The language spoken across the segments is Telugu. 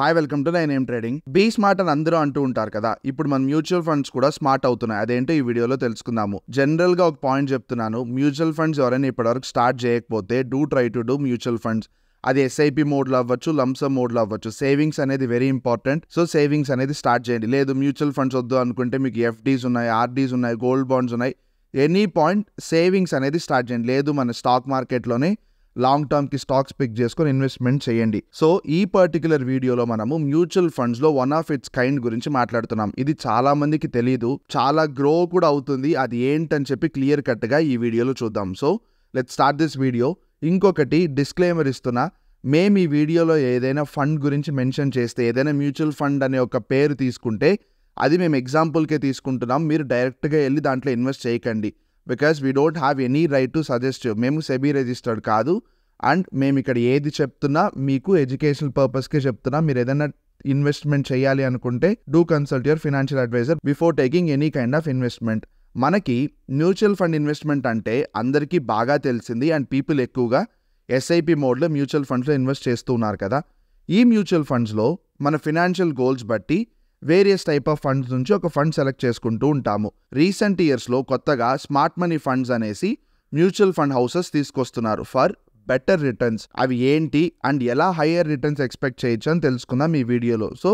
hi welcome to nine M trading be smart అని అందరూ అంటూ ఉంటారు కదా ఇప్పుడు మన మ్యూచువల్ ఫండ్స్ కూడా స్మార్ట్ అవుతున్నాయి అదేంటో ఈ వీడియోలో తెలుసుకుందాము జనరల్ గా ఒక పాయింట్ చెప్తున్నాను మ్యూచువల్ ఫండ్స్ ఎవరైనా ఇప్పటివరకు స్టార్ట్ చేయకపోతే do try to do mutual funds అది ఎస్ఐపి మోడ్లో అవ్వచ్చు లంసమ్ మోడ్లో అవ్వచ్చు సేవింగ్స్ అనేది వెరీ ఇంపార్టెంట్ సో సేవింగ్స్ అనేది స్టార్ట్ చేయండి లేదు మ్యూచువల్ ఫండ్స్ వద్దు అనుకుంటే మీకు ఎఫ్డీస్ ఉన్నాయి ఆర్డీస్ ఉన్నాయి గోల్డ్ బాండ్స్ ఉన్నాయి ఎనీ పాయింట్ సేవింగ్స్ అనేది స్టార్ట్ చేయండి లేదు మన స్టాక్ మార్కెట్లోనే లాంగ్ టర్మ్కి స్టాక్స్ పిక్ చేసుకొని ఇన్వెస్ట్మెంట్ చేయండి సో ఈ పర్టికులర్ వీడియోలో మనము మ్యూచువల్ ఫండ్స్లో వన్ ఆఫ్ ఇట్స్ కైండ్ గురించి మాట్లాడుతున్నాం ఇది చాలా మందికి తెలియదు చాలా గ్రో కూడా అవుతుంది అది ఏంటని చెప్పి క్లియర్ కట్ గా ఈ వీడియోలో చూద్దాం so let start this video ఇంకొకటి డిస్క్లైమర్ ఇస్తున్నా మేము ఈ వీడియోలో ఏదైనా ఫండ్ గురించి మెన్షన్ చేస్తే ఏదైనా మ్యూచువల్ ఫండ్ అనే ఒక పేరు తీసుకుంటే అది మేము ఎగ్జాంపుల్కే తీసుకుంటున్నాం మీరు డైరెక్ట్గా వెళ్ళి దాంట్లో ఇన్వెస్ట్ చేయకండి because we don't have any right to suggest మేము సెబీ రిజిస్టర్డ్ కాదు అండ్ మేము ఇక్కడ ఏది చెప్తున్నా మీకు ఎడ్యుకేషనల్ పర్పస్కే చెప్తున్నా మీరు ఏదైనా ఇన్వెస్ట్మెంట్ చేయాలి అనుకుంటే do consult your financial advisor before taking any kind of investment మనకి మ్యూచువల్ ఫండ్ ఇన్వెస్ట్మెంట్ అంటే అందరికీ బాగా తెలిసింది అండ్ పీపుల్ ఎక్కువగా ఎస్ఐపి మోడ్లో మ్యూచువల్ ఫండ్స్లో ఇన్వెస్ట్ చేస్తున్నారు కదా ఈ మ్యూచువల్ ఫండ్స్లో మన ఫినాన్షియల్ గోల్స్ బట్టి వేరియస్ టైప్ ఆఫ్ ఫండ్స్ నుంచి ఒక ఫండ్ సెలెక్ట్ చేసుకుంటూ ఉంటాము రీసెంట్ ఇయర్స్లో కొత్తగా స్మార్ట్ మనీ ఫండ్స్ అనేసి మ్యూచువల్ ఫండ్ హౌసెస్ తీసుకొస్తున్నారు ఫర్ బెటర్ రిటర్న్స్ అవి ఏంటి అండ్ ఎలా హయ్యర్ రిటర్న్స్ ఎక్స్పెక్ట్ చేయొచ్చు అని తెలుసుకుందాం ఈ వీడియోలో సో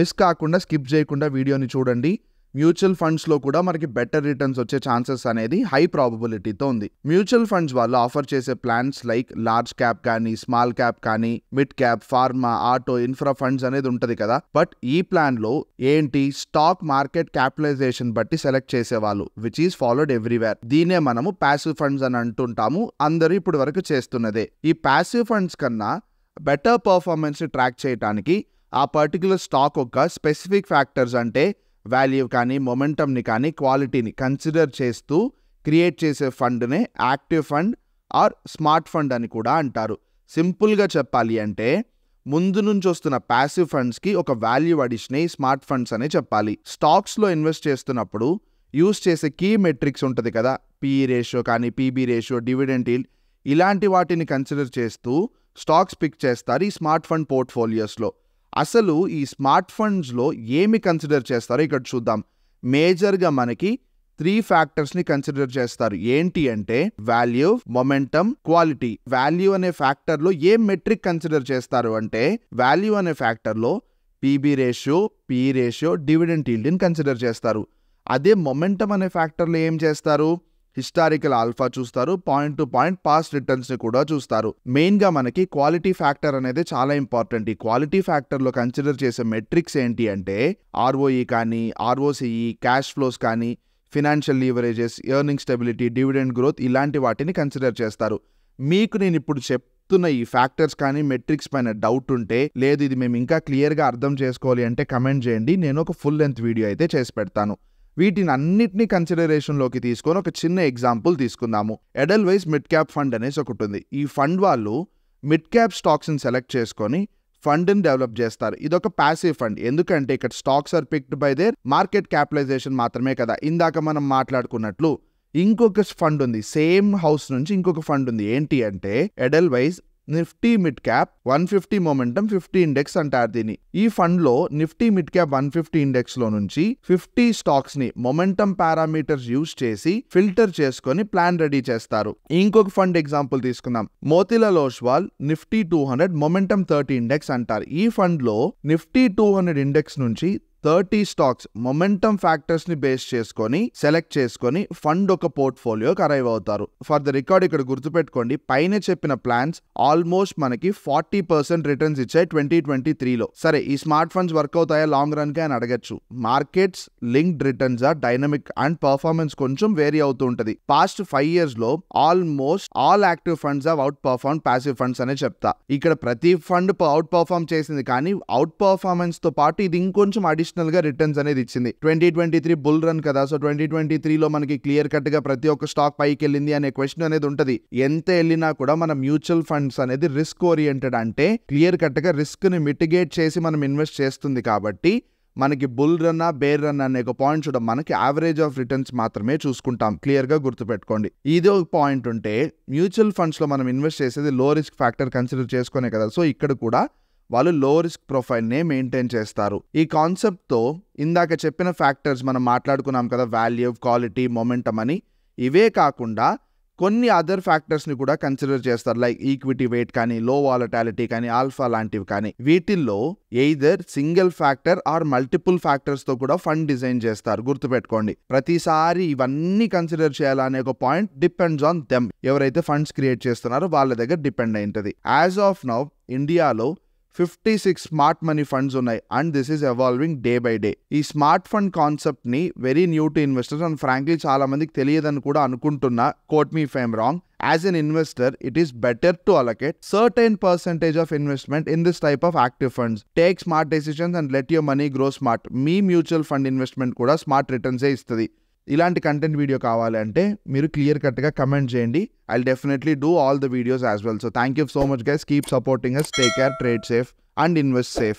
మిస్ కాకుండా స్కిప్ చేయకుండా వీడియోని చూడండి మ్యూచువల్ ఫండ్స్లో కూడా మనకి బెటర్ రిటర్న్స్ వచ్చే ఛాన్సెస్ అనేది హై ప్రాబిలిటీతో ఉంది మ్యూచువల్ ఫండ్స్ వాళ్ళు ఆఫర్ చేసే ప్లాన్స్ లైక్ లార్జ్ క్యాప్ కానీ స్మాల్ క్యాప్ కానీ mid cap pharma auto infra funds అనేది ఉంటుంది కదా బట్ ఈ ప్లాన్లో ఏంటి స్టాక్ మార్కెట్ క్యాపిటలైజేషన్ బట్టి సెలెక్ట్ చేసేవాళ్ళు విచ్ ఈస్ ఫాలోడ్ ఎవ్రీవేర్ దీనే మనము ప్యాసివ్ ఫండ్స్ అని అంటుంటాము అందరూ ఇప్పుడు వరకు చేస్తున్నదే ఈ ప్యాసివ్ ఫండ్స్ కన్నా బెటర్ పర్ఫార్మెన్స్ ట్రాక్ చేయడానికి ఆ పర్టికులర్ స్టాక్ ఒక స్పెసిఫిక్ ఫ్యాక్టర్స్ అంటే వాల్యూ కానీ మొమెంటమ్ని కానీ క్వాలిటీని కన్సిడర్ చేస్తూ క్రియేట్ చేసే ఫండ్నే active fund or smart fund అని కూడా అంటారు సింపుల్గా చెప్పాలి అంటే ముందు నుంచి వస్తున్న ప్యాసివ్ ఫండ్స్కి ఒక వాల్యూ అడిషన్ స్మార్ట్ ఫండ్స్ అనే చెప్పాలి స్టాక్స్లో ఇన్వెస్ట్ చేస్తున్నప్పుడు యూస్ చేసే కీ మెట్రిక్స్ ఉంటుంది కదా పిఈ రేషియో కానీ పీబీ రేషియో డివిడెంట్ ఈల్డ్ ఇలాంటి వాటిని కన్సిడర్ చేస్తూ స్టాక్స్ పిక్ చేస్తారు ఈ స్మార్ట్ ఫండ్ పోర్ట్ఫోలియోస్లో అసలు ఈ స్మార్ట్ ఫండ్స్లో ఏమి కన్సిడర్ చేస్తారో ఇక్కడ చూద్దాం మేజర్గా మనకి త్రీ ఫ్యాక్టర్స్ని కన్సిడర్ చేస్తారు ఏంటి అంటే వాల్యూ మొమెంటమ్ క్వాలిటీ వాల్యూ అనే ఫ్యాక్టర్లో ఏ మెట్రిక్ కన్సిడర్ చేస్తారు అంటే వాల్యూ అనే ఫ్యాక్టర్లో PB ratio P ratio dividend ఈల్డ్ని కన్సిడర్ చేస్తారు అదే మొమెంటమ్ అనే ఫ్యాక్టర్లో ఏం చేస్తారు హిస్టారికల్ ఆల్ఫా చూస్తారు పాయింట్ టు పాయింట్ రిటర్న్స్ రిటర్న్స్ని కూడా చూస్తారు మెయిన్గా మనకి క్వాలిటీ ఫ్యాక్టర్ అనేది చాలా ఇంపార్టెంట్ ఈ క్వాలిటీ ఫ్యాక్టర్లో కన్సిడర్ చేసే మెట్రిక్స్ ఏంటి అంటే ఆర్ఓఈ e కానీ ఆర్ఓసిఈ క్యాష్ ఫ్లోస్ కానీ financial leverages earning stability dividend growth ఇలాంటి వాటిని కన్సిడర్ చేస్తారు మీకు నేను ఇప్పుడు చెప్తున్న ఈ ఫ్యాక్టర్స్ కానీ మెట్రిక్స్ పైన డౌట్ ఉంటే లేదు ఇది మేము ఇంకా క్లియర్గా అర్థం చేసుకోవాలి అంటే కమెంట్ చేయండి నేను ఒక ఫుల్ లెంత్ వీడియో అయితే చేసి పెడతాను వీటిని అన్నిటినీ కన్సిడరేషన్లోకి తీసుకొని ఒక చిన్న ఎగ్జాంపుల్ తీసుకుందాము Edelweiss mid cap fund అనేసి ఒకటి ఉంది ఈ ఫండ్ వాళ్ళు మిడ్ క్యాప్ స్టాక్స్ని సెలెక్ట్ చేసుకొని ఫండ్ని డెవలప్ చేస్తారు ఇదొక ప్యాసివ్ ఫండ్ ఎందుకంటే ఇక్కడ stocks are picked by their market capitalization మాత్రమే కదా ఇందాక మనం మాట్లాడుకున్నట్లు ఇంకొక ఫండ్ ఉంది సేమ్ హౌస్ నుంచి ఇంకొక ఫండ్ ఉంది ఏంటి అంటే Edelweiss Nifty mid cap one fifty momentum fifty index అంటారు దీన్ని ఈ ఫండ్ లో Nifty mid cap one fifty index లో నుంచి ఫిఫ్టీ స్టాక్స్ ని మొమెంటం పారామీటర్స్ యూజ్ చేసి ఫిల్టర్ చేసుకుని ప్లాన్ రెడీ చేస్తారు ఇంకొక ఫండ్ ఎగ్జాంపుల్ తీసుకుందాం Motilal Oswal Nifty two hundred momentum thirty index అంటారు ఈ ఫండ్ లో నిఫ్టీ టూ హండ్రెడ్ ఇండెక్స్ నుంచి థర్టీ స్టాక్స్ మొమెంటమ్ ఫ్యాక్టర్స్ ని బేస్ చేసుకొని సెలెక్ట్ చేసుకొని ఫండ్ ఒక పోర్ట్ఫోలియోకి అరైవ్ అవుతారు ఫర్ ద రికార్డ్ ఇక్కడ గుర్తుపెట్టుకోండి పైన చెప్పిన ప్లాన్స్ ఆల్మోస్ట్ మనకి ఫార్టీ పర్సెంట్ రిటర్న్స్ ఇచ్చాయి ట్వంటీ ట్వంటీ త్రీలో సరే ఈ స్మార్ట్ ఫండ్స్ వర్క్ అవుతాయా లాంగ్ రన్ కి అని అడగచ్చు మార్కెట్స్ లింక్డ్ రిటర్న్స్ ఆ డైనమిక్ అండ్ పర్ఫార్మెన్స్ కొంచెం వేరీ అవుతూ ఉంటుంది పాస్ట్ ఫైవ్ ఇయర్స్ లో almost all active funds of outperform passive funds అనే చెప్తా ఇక్కడ ప్రతి ఫండ్ అవుట్ పర్ఫార్మ్ చేసింది కానీ అవుట్ పర్ఫార్మెన్స్ తో పాటు ఇది ఇంకొంచెం అడిషన్ ఎక్సెప్షనల్ గా రిటర్న్స్ అనేది ఇచ్చింది twenty twenty three bull run కదా సో ట్వంటీ ట్వంటీ లో మనకి క్లియర్ కట్ గా ప్రతి ఒక్క స్టాక్ పైకి వెళ్ళింది అనే క్వశ్చన్ అనేది ఉంటుంది ఎంత వెళ్ళినా కూడా మన మ్యూచువల్ ఫండ్స్ అనేది రిస్క్ ఓరియంటెడ్ అంటే క్లియర్ కట్ గా రిస్క్ ని మిటిగేట్ చేసి మనం ఇన్వెస్ట్ చేస్తుంది కాబట్టి మనకి బుల్ రన్ బేర్ రన్ అనే ఒక పాయింట్ చూడడం మనకి యావరేజ్ ఆఫ్ రిటర్న్స్ మాత్రమే చూసుకుంటాం క్లియర్ గా గుర్తుపెట్టుకోండి ఇది ఒక పాయింట్ ఉంటే మ్యూచువల్ ఫండ్స్ లో మనం ఇన్వెస్ట్ చేసేది లో రిస్క్ ఫ్యాక్టర్ కన్సిడర్ చేసుకునే కదా సో ఇక్కడ కూడా వాళ్ళు లో రిస్క్ ప్రొఫైల్నే మెయింటైన్ చేస్తారు ఈ కాన్సెప్ట్తో ఇందాక చెప్పిన ఫ్యాక్టర్స్ మనం మాట్లాడుకున్నాం కదా వాల్యూ క్వాలిటీ మొమెంటం అని ఇవే కాకుండా కొన్ని అదర్ ఫ్యాక్టర్స్ని కూడా కన్సిడర్ చేస్తారు లైక్ ఈక్విటీ వెయిట్ కానీ లో వాలటాలిటీ కానీ ఆల్ఫా లాంటివి కానీ వీటిల్లో either single factor or multiple ఫ్యాక్టర్స్తో కూడా ఫండ్ డిజైన్ చేస్తారు గుర్తుపెట్టుకోండి ప్రతిసారి ఇవన్నీ కన్సిడర్ చేయాలనే ఒక పాయింట్ డిపెండ్స్ ఆన్ దెమ్ ఎవరైతే ఫండ్స్ క్రియేట్ చేస్తున్నారో వాళ్ళ దగ్గర డిపెండ్ అయింటది యాజ్ ఆఫ్ నౌ ఇండియాలో fifty six smart money funds ఉన్నాయి and this is evolving day by day ఈ స్మార్ట్ ఫండ్ కాన్సెప్ట్ ని very new to investors and frankly చాలా మందికి తెలియదని కూడా అనుకుంటున్నా quote me if I'm wrong as an investor it is better to allocate certain percentage of investment in this type of active funds take smart decisions and let your money grow smart మీ మ్యూచువల్ ఫండ్ ఇన్వెస్ట్మెంట్ కూడా స్మార్ట్ రిటర్న్సే ఇస్తుంది ఇలాంటి కంటెంట్ వీడియో కావాలి అంటే మీరు క్లియర్ కట్గా కమెంట్ చేయండి I definitely do all the videos as well so thank you so much guys keep supporting us take care trade safe and invest safe